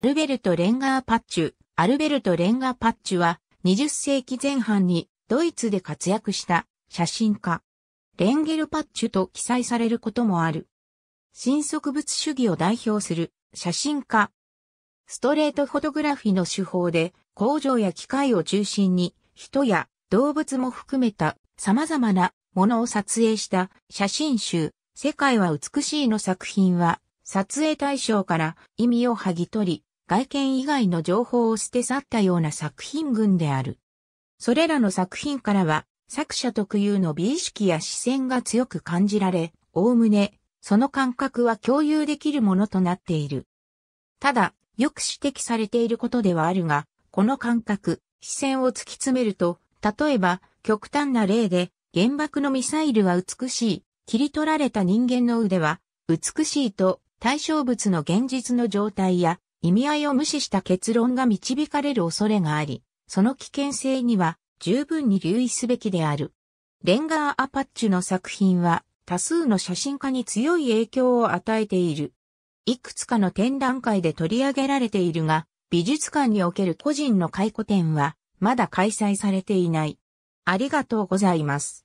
アルベルト・レンガーパッチュ。アルベルト・レンガーパッチュは20世紀前半にドイツで活躍した写真家。レンゲルパッチュと記載されることもある。新植物主義を代表する写真家。ストレートフォトグラフィの手法で工場や機械を中心に人や動物も含めた様々なものを撮影した写真集世界は美しいの作品は撮影対象から意味を剥ぎ取り、外見以外の情報を捨て去ったような作品群である。それらの作品からは、作者特有の美意識や視線が強く感じられ、おおむね、その感覚は共有できるものとなっている。ただ、よく指摘されていることではあるが、この感覚、視線を突き詰めると、例えば、極端な例で、原爆のミサイルは美しい、切り取られた人間の腕は、美しいと、対象物の現実の状態や、意味合いを無視した結論が導かれる恐れがあり、その危険性には十分に留意すべきである。レンガー・アパッチュの作品は多数の写真家に強い影響を与えている。いくつかの展覧会で取り上げられているが、美術館における個人の回顧展はまだ開催されていない。ありがとうございます。